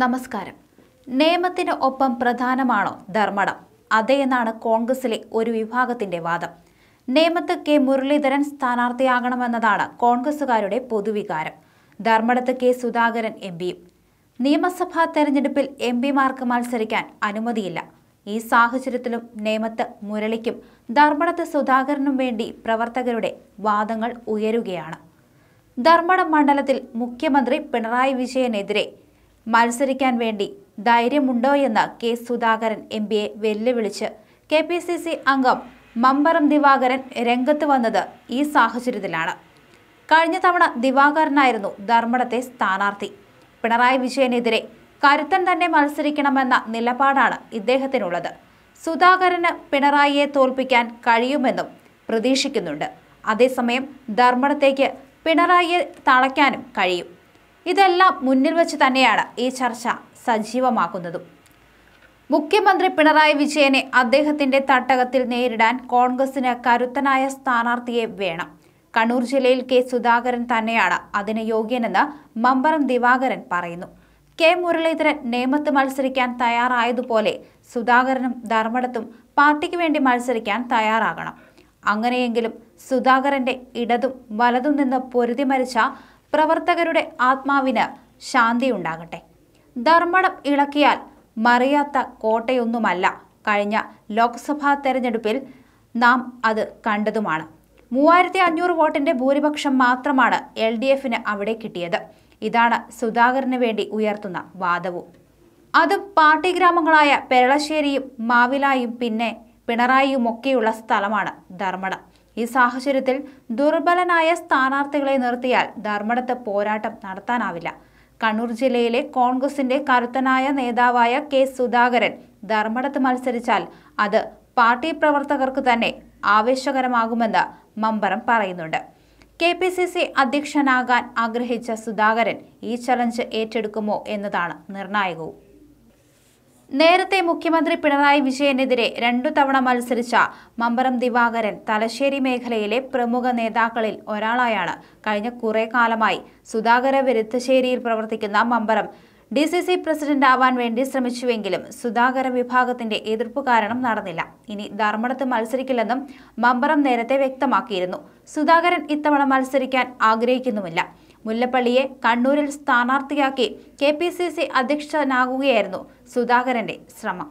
നമസ്കാരം നിയമത്തിന് ഒപ്പം പ്രധാനമാണോ ധർമ്മടം അതെയെന്നാണ് എന്നാണ് കോൺഗ്രസിലെ ഒരു വിഭാഗത്തിന്റെ വാദം നിയമത്ത് കെ മുരളീധരൻ സ്ഥാനാർത്ഥിയാകണമെന്നതാണ് കോൺഗ്രസുകാരുടെ പൊതുവികാരം ധർമ്മടത്ത് കെ സുധാകരൻ എം പിയും നിയമസഭാ തെരഞ്ഞെടുപ്പിൽ എം പിമാർക്ക് മത്സരിക്കാൻ അനുമതിയില്ല ഈ സാഹചര്യത്തിലും നേമത്ത് മുരളിക്കും ധർമ്മടത്ത് സുധാകരനും വേണ്ടി പ്രവർത്തകരുടെ വാദങ്ങൾ ഉയരുകയാണ് ധർമ്മടം മണ്ഡലത്തിൽ മുഖ്യമന്ത്രി പിണറായി വിജയനെതിരെ മത്സരിക്കാൻ വേണ്ടി ധൈര്യമുണ്ടോ എന്ന് കെ സുധാകരൻ എം പിയെ വെല്ലുവിളിച്ച് കെ പി സി സി അംഗം മമ്പറം ദിവാകരൻ രംഗത്ത് വന്നത് ഈ സാഹചര്യത്തിലാണ് കഴിഞ്ഞ തവണ ദിവാകരനായിരുന്നു ധർമ്മടത്തെ സ്ഥാനാർത്ഥി പിണറായി വിജയനെതിരെ കരുത്തൻ തന്നെ മത്സരിക്കണമെന്ന നിലപാടാണ് ഇദ്ദേഹത്തിനുള്ളത് സുധാകരന് പിണറായിയെ തോൽപ്പിക്കാൻ കഴിയുമെന്നും പ്രതീക്ഷിക്കുന്നുണ്ട് അതേസമയം ധർമ്മടത്തേക്ക് പിണറായിയെ തളയ്ക്കാനും കഴിയും ഇതെല്ലാം മുന്നിൽ വച്ച് തന്നെയാണ് ഈ ചർച്ച സജീവമാക്കുന്നതും മുഖ്യമന്ത്രി പിണറായി വിജയനെ അദ്ദേഹത്തിന്റെ തട്ടകത്തിൽ നേരിടാൻ കോൺഗ്രസിന് കരുത്തനായ സ്ഥാനാർത്ഥിയെ വേണം കണ്ണൂർ ജില്ലയിൽ കെ സുധാകരൻ തന്നെയാണ് അതിന് യോഗ്യനെന്ന് മമ്പറം ദിവാകരൻ പറയുന്നു കെ മുരളീധരൻ നേമത്ത് മത്സരിക്കാൻ തയ്യാറായതുപോലെ സുധാകരനും ധർമ്മടത്തും പാർട്ടിക്ക് വേണ്ടി മത്സരിക്കാൻ തയ്യാറാകണം അങ്ങനെയെങ്കിലും സുധാകരന്റെ ഇടതും വലതും നിന്ന് പൊരുതി മരിച്ച പ്രവർത്തകരുടെ ആത്മാവിന് ശാന്തിയുണ്ടാകട്ടെ ധർമ്മടം ഇളക്കിയാൽ മറിയാത്ത കോട്ടയൊന്നുമല്ല കഴിഞ്ഞ ലോക്സഭാ തെരഞ്ഞെടുപ്പിൽ നാം അത് കണ്ടതുമാണ് മൂവായിരത്തി അഞ്ഞൂറ് വോട്ടിന്റെ ഭൂരിപക്ഷം മാത്രമാണ് എൽ ഡി എഫിന് അവിടെ കിട്ടിയത് ഇതാണ് സുധാകരന് വേണ്ടി ഉയർത്തുന്ന വാദവും അത് പാർട്ടി ഗ്രാമങ്ങളായ പെരളശ്ശേരിയും മാവിലായും പിന്നെ പിണറായിയുമൊക്കെയുള്ള സ്ഥലമാണ് ധർമ്മടം ഈ സാഹചര്യത്തിൽ ദുർബലനായ സ്ഥാനാർത്ഥികളെ നിർത്തിയാൽ ധർമ്മടത്ത് പോരാട്ടം നടത്താനാവില്ല കണ്ണൂർ ജില്ലയിലെ കോൺഗ്രസിന്റെ കരുത്തനായ നേതാവായ കെ സുധാകരൻ ധർമ്മടത്ത് മത്സരിച്ചാൽ അത് പാർട്ടി പ്രവർത്തകർക്ക് തന്നെ ആവേശകരമാകുമെന്ന് മമ്പറം പറയുന്നുണ്ട് കെ പി സി സി അധ്യക്ഷനാകാൻ ആഗ്രഹിച്ച സുധാകരൻ ഈ ചലഞ്ച് ഏറ്റെടുക്കുമോ എന്നതാണ് നിർണായകവും നേരത്തെ മുഖ്യമന്ത്രി പിണറായി വിജയനെതിരെ രണ്ടു തവണ മത്സരിച്ച മമ്പറം ദിവാകരൻ തലശ്ശേരി മേഖലയിലെ പ്രമുഖ നേതാക്കളിൽ ഒരാളായാണ് കഴിഞ്ഞ കുറേ കാലമായി സുധാകര വിരുദ്ധശ്ശേരിയിൽ പ്രവർത്തിക്കുന്ന Mambaram D C C president ആവാൻ വേണ്ടി ശ്രമിച്ചുവെങ്കിലും സുധാകര വിഭാഗത്തിന്റെ എതിർപ്പ് കാരണം നടന്നില്ല ഇനി ധർമ്മടത്ത് മത്സരിക്കില്ലെന്നും മമ്പറം നേരത്തെ വ്യക്തമാക്കിയിരുന്നു സുധാകരൻ ഇത്തവണ മത്സരിക്കാൻ ആഗ്രഹിക്കുന്നുമില്ല മുല്ലപ്പള്ളിയെ കണ്ണൂരിൽ സ്ഥാനാർത്ഥിയാക്കി കെ പി സി സി അധ്യക്ഷനാകുകയായിരുന്നു സുധാകരന്റെ ശ്രമം